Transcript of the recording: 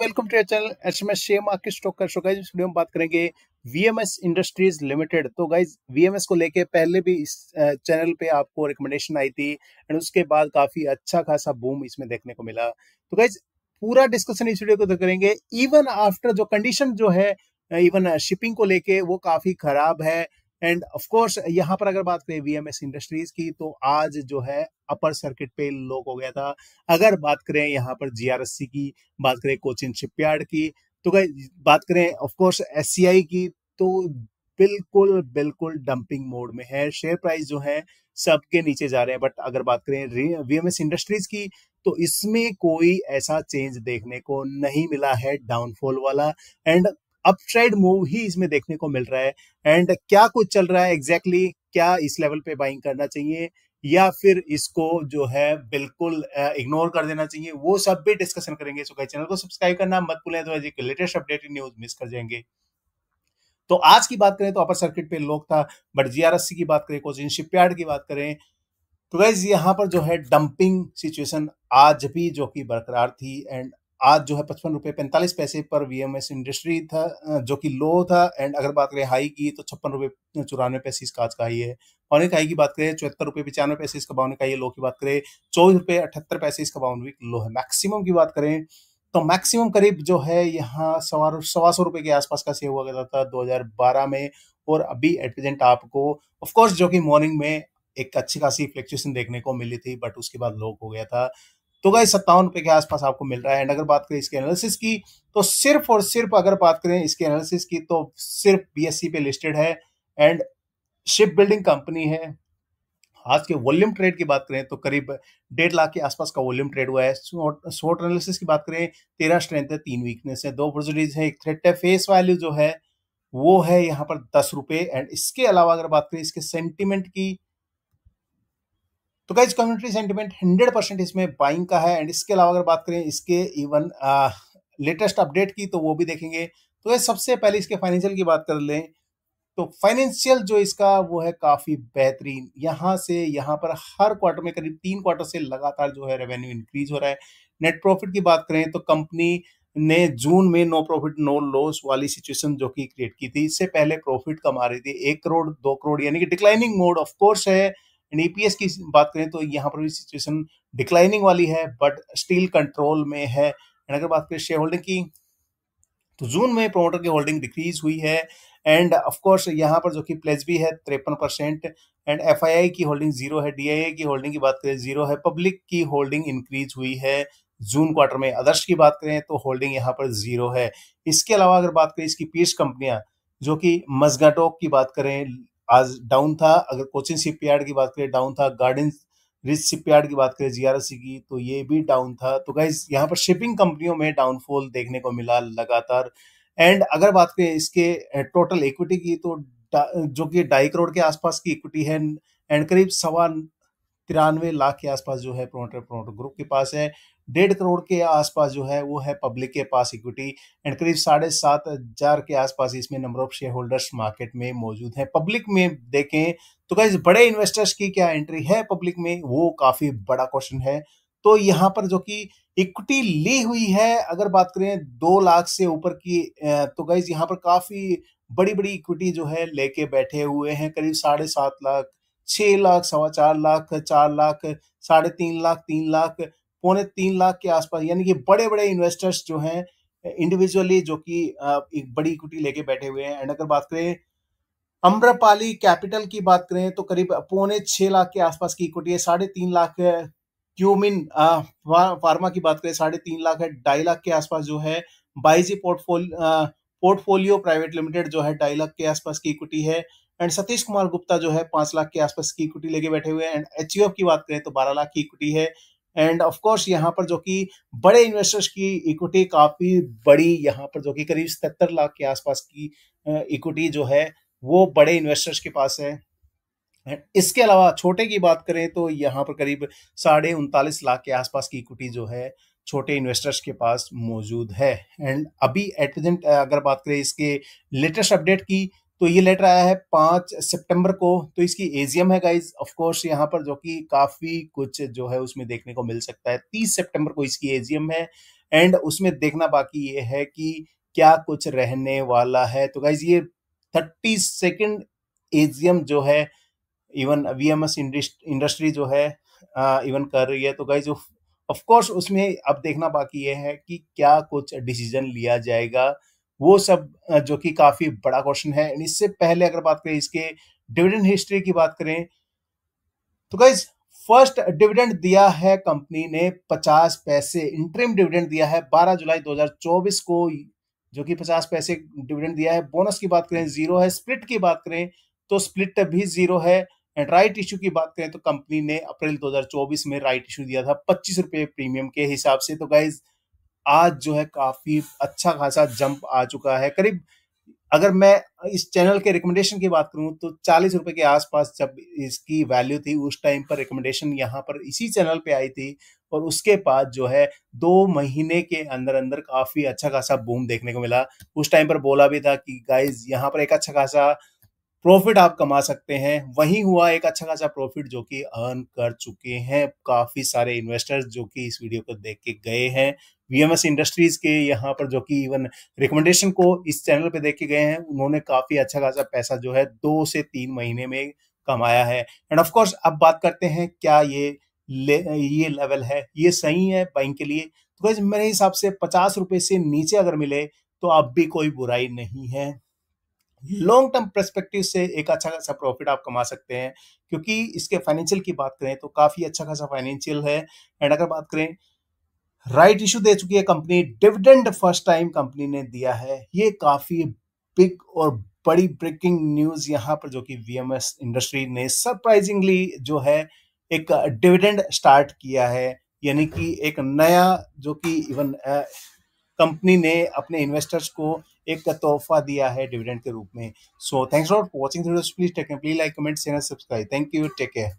welcome to channel H M S stock कर guys इस video में बात करेंगे वीएमएस इंडस्ट्रीज लिमिटेड तो गाइज वीएमएस को लेके पहले भी इस चैनल पे आपको रिकमेंडेशन आई थी एंड उसके बाद काफी अच्छा खासा बूम इसमें देखने को मिला तो गाइज पूरा डिस्कशन इस वीडियो को करेंगे इवन आफ्टर जो कंडीशन जो है इवन शिपिंग को लेके वो काफी खराब है एंड ऑफ कोर्स यहाँ पर अगर बात करें वीएमएस इंडस्ट्रीज की तो आज जो है अपर सर्किट पे लोक हो गया था अगर बात करें यहाँ पर जीआरएससी की बात करें कोचिन शिपयार्ड की तो बात करें ऑफ कोर्स एससीआई की तो बिल्कुल बिल्कुल डंपिंग मोड में है शेयर प्राइस जो है सबके नीचे जा रहे हैं बट अगर बात करें वीएमएस इंडस्ट्रीज की तो इसमें कोई ऐसा चेंज देखने को नहीं मिला है डाउनफॉल वाला एंड अपट्रेड मूव ही इसमें देखने को मिल रहा है एंड क्या कुछ चल रहा है एग्जैक्टली exactly, क्या इस लेवल पे बाइंग करना चाहिए या फिर इसको जो है बिल्कुल इग्नोर कर देना चाहिए वो सब भी डिस्कशन करेंगे सो चैनल को सब्सक्राइब करना मत भूलें तो लेटेस्ट अपडेट न्यूज मिस कर जाएंगे तो आज की बात करें तो अपर सर्किट पे लोग था बट जीआरएससी की बात करें कोचिंग शिपयार्ड की बात करें तो गाइज यहाँ पर जो है डंपिंग सिचुएशन आज भी जो कि बरकरार थी एंड आज जो है पचपन रुपये पैंतालीस पैसे पर वी एम एस इंडस्ट्री था जो कि लो था एंड अगर बात करें हाई की तो छप्पन रुपये चौरानवे पैसे इसका आज का हाई है ऑनिक हाई की बात करें चौहत्तर रुपये पचानवे पैसे इसका बावन का है लो की बात करें चौबीस रुपये अठहत्तर पैसे इसका बावन वीक लो है मैक्सिमम की बात करें तो मैक्सिमम करीब जो है यहाँ सवा सवा सौ रुपये के आसपास का से हुआ करता था बारह में और अभी एट प्रेजेंट आपको ऑफकोर्स जो कि मॉर्निंग में एक अच्छी खासी फ्लैक्चुएशन देखने को मिली थी बट उसके बाद लो हो गया था तो गए सत्तावन रुपए के आसपास आपको मिल रहा है एंड अगर बात करें इसके एनालिसिस की तो सिर्फ और सिर्फ अगर बात करें इसके एनालिसिस की तो सिर्फ बीएससी e पे लिस्टेड है एंड शिप बिल्डिंग कंपनी है आज के वॉल्यूम ट्रेड की बात करें तो करीब डेढ़ लाख के आसपास का वॉल्यूम ट्रेड हुआ है शॉर्ट एनालिसिस की बात करें तेरह स्ट्रेंथ है तीन वीकनेस है दो अपॉर्चुनिटीज है एक थ्रेट है फेस वैल्यू जो है वो है यहाँ पर दस रुपये एंड इसके अलावा अगर बात करें इसके सेंटिमेंट की तो guys community sentiment hundred percent इसमें बाइंग का है एंड इसके अलावा अगर बात करें इसके इवन लेटेस्ट अपडेट की तो वो भी देखेंगे तो ये सबसे पहले इसके फाइनेंशियल की बात कर लें तो फाइनेंशियल जो इसका वो है काफ़ी बेहतरीन यहाँ से यहाँ पर हर क्वार्टर में करीब तीन क्वार्टर से लगातार जो है रेवेन्यू इंक्रीज हो रहा है नेट प्रॉफिट की बात करें तो कंपनी ने जून में नो प्रॉफिट नो लॉस वाली सिचुएशन जो कि क्रिएट की थी इससे पहले प्रॉफिट कमा रही थी एक करोड़ दो करोड़ यानी कि डिक्लाइनिंग मोड ऑफ कोर्स है एंड एपीएस की बात करें तो यहाँ पर भी सिचुएशन डिक्लाइनिंग वाली है बट स्टील कंट्रोल में है एंड अगर बात करें शेयर होल्डिंग की तो जून में प्रोमोटर की होल्डिंग डिक्रीज हुई है एंड ऑफकोर्स यहाँ पर जो कि प्लेज भी है तिरपन परसेंट एंड एफ की होल्डिंग जीरो है डी की होल्डिंग की बात करें जीरो है पब्लिक की होल्डिंग इंक्रीज हुई है जून क्वार्टर में अदर्श की बात करें तो होल्डिंग यहाँ पर जीरो है इसके अलावा अगर बात करें इसकी पीस कंपनियां जो कि मजगाटोक की बात करें आज डाउन था अगर कोचिंग शिपयार्ड की बात करें डाउन था गार्डन रिच शिपयार्ड की बात करें जीआरसी की तो ये भी डाउन था तो गाइज यहाँ पर शिपिंग कंपनियों में डाउनफॉल देखने को मिला लगातार एंड अगर बात करें इसके टोटल इक्विटी की तो जो कि ढाई करोड़ के आसपास की इक्विटी है एंड करीब सवा तिरानवे लाख के आसपास जो है प्रोमोटर प्रोमोटर ग्रुप के पास है डेढ़ करोड़ के आसपास जो है वो है पब्लिक के पास इक्विटी एंड करीब साढ़े सात हजार के आसपास इसमें number of shareholders market में मौजूद है पब्लिक में देखें तो क्या बड़े इन्वेस्टर्स की क्या एंट्री है पब्लिक में वो काफी बड़ा क्वेश्चन है तो यहाँ पर जो कि इक्विटी ली हुई है अगर बात करें दो लाख से ऊपर की तो गाइज यहाँ पर काफी बड़ी बड़ी इक्विटी जो है लेके बैठे हुए हैं करीब साढ़े सात लाख छह लाख सवा चार लाख चार लाख साढ़े तीन लाख तीन लाख पौने तीन लाख के आसपास यानी कि बड़े बड़े इन्वेस्टर्स जो हैं इंडिविजुअली जो कि एक बड़ी इक्विटी लेके बैठे हुए हैं एंड अगर बात करें अम्रपाली कैपिटल की बात करें तो करीब पौने छः लाख के आसपास की इक्विटी है साढ़े तीन लाख क्यूमिन फार्मा की बात करें साढ़े तीन लाख है ढाई लाख के आसपास जो है बाईजी पोर्टफोलियो पोर्टफोलियो प्राइवेट लिमिटेड जो है ढाई लाख के आसपास की इक्विटी है एंड सतीश कुमार गुप्ता जो है पांच लाख के आसपास की इक्विटी लेके बैठे हुए हैं एंड एच की बात करें तो बारह लाख की इक्विटी है एंड ऑफ कोर्स यहाँ पर जो कि बड़े इन्वेस्टर्स की इक्विटी काफ़ी बड़ी यहाँ पर जो कि करीब सतर लाख के आसपास की इक्विटी जो है वो बड़े इन्वेस्टर्स के पास है इसके अलावा छोटे की बात करें तो यहाँ पर करीब साढ़े उनतालीस लाख के आसपास की इक्विटी जो है छोटे इन्वेस्टर्स के पास मौजूद है एंड अभी एट प्रेजेंट अगर बात करें इसके लेटेस्ट अपडेट की तो ये लेटर आया है पांच सितंबर को तो इसकी एजीएम है गाइज ऑफकोर्स यहाँ पर जो कि काफ़ी कुछ जो है उसमें देखने को मिल सकता है तीस सितंबर को इसकी एजीएम है एंड उसमें देखना बाकी ये है कि क्या कुछ रहने वाला है तो गाइज ये थर्टी सेकेंड एजीएम जो है even V M S industry जो है इवन uh, कर रही है तो गाइज ऑफकोर्स उसमें अब देखना बाकी ये है कि क्या कुछ डिसीजन लिया जाएगा वो सब जो कि काफी बड़ा क्वेश्चन है एंड इससे पहले अगर बात करें इसके डिविडेंड हिस्ट्री की बात करें तो गाइज फर्स्ट डिविडेंड दिया है कंपनी ने 50 पैसे इंटरिम डिविडेंड दिया है 12 जुलाई 2024 को जो कि 50 पैसे डिविडेंड दिया है बोनस की बात करें जीरो है स्प्लिट की बात करें तो स्प्लिट भी जीरो है एंड राइट इशू की बात करें तो कंपनी ने अप्रैल 2024 में राइट इशू दिया था पच्चीस रुपये प्रीमियम के हिसाब से तो गाइज आज जो है काफी अच्छा खासा जंप आ चुका है करीब अगर मैं इस चैनल के रिकमेंडेशन की बात करूं तो चालीस रुपए के आसपास जब इसकी वैल्यू थी उस टाइम पर रिकमेंडेशन यहाँ पर इसी चैनल पे आई थी और उसके बाद जो है दो महीने के अंदर अंदर काफी अच्छा खासा बूम देखने को मिला उस टाइम पर बोला भी था कि गाइज यहाँ पर एक अच्छा खासा प्रॉफिट आप कमा सकते हैं वही हुआ एक अच्छा खासा प्रॉफिट जो कि अर्न कर चुके हैं काफ़ी सारे इन्वेस्टर्स जो कि इस वीडियो को देख के गए हैं वीएमएस इंडस्ट्रीज के यहाँ पर जो कि इवन रिकमेंडेशन को इस चैनल पे देखे गए हैं उन्होंने काफी अच्छा खासा पैसा जो है दो से तीन महीने में कमाया है एंड ऑफ कोर्स अब बात करते हैं क्या ये ले, ये लेवल है ये सही है बाइंग के लिए तो मेरे हिसाब से पचास रुपए से नीचे अगर मिले तो अब भी कोई बुराई नहीं है लॉन्ग टर्म परस्पेक्टिव से एक अच्छा खासा प्रॉफिट आप कमा सकते हैं क्योंकि इसके फाइनेंशियल की बात करें तो काफ़ी अच्छा खासा फाइनेंशियल है एंड अगर बात करें राइट इशू दे चुकी है company dividend first time company ने दिया है ये काफी बिग और बड़ी ब्रेकिंग न्यूज यहाँ पर जो कि वीएमएस इंडस्ट्री ने सरप्राइजिंगली जो है एक डिविडेंड स्टार्ट किया है यानी कि एक नया जो कि इवन कंपनी ने अपने इन्वेस्टर्स को एक तोहफा दिया है डिविडेंड के रूप में so thanks for watching please take please like comment share subscribe thank you take care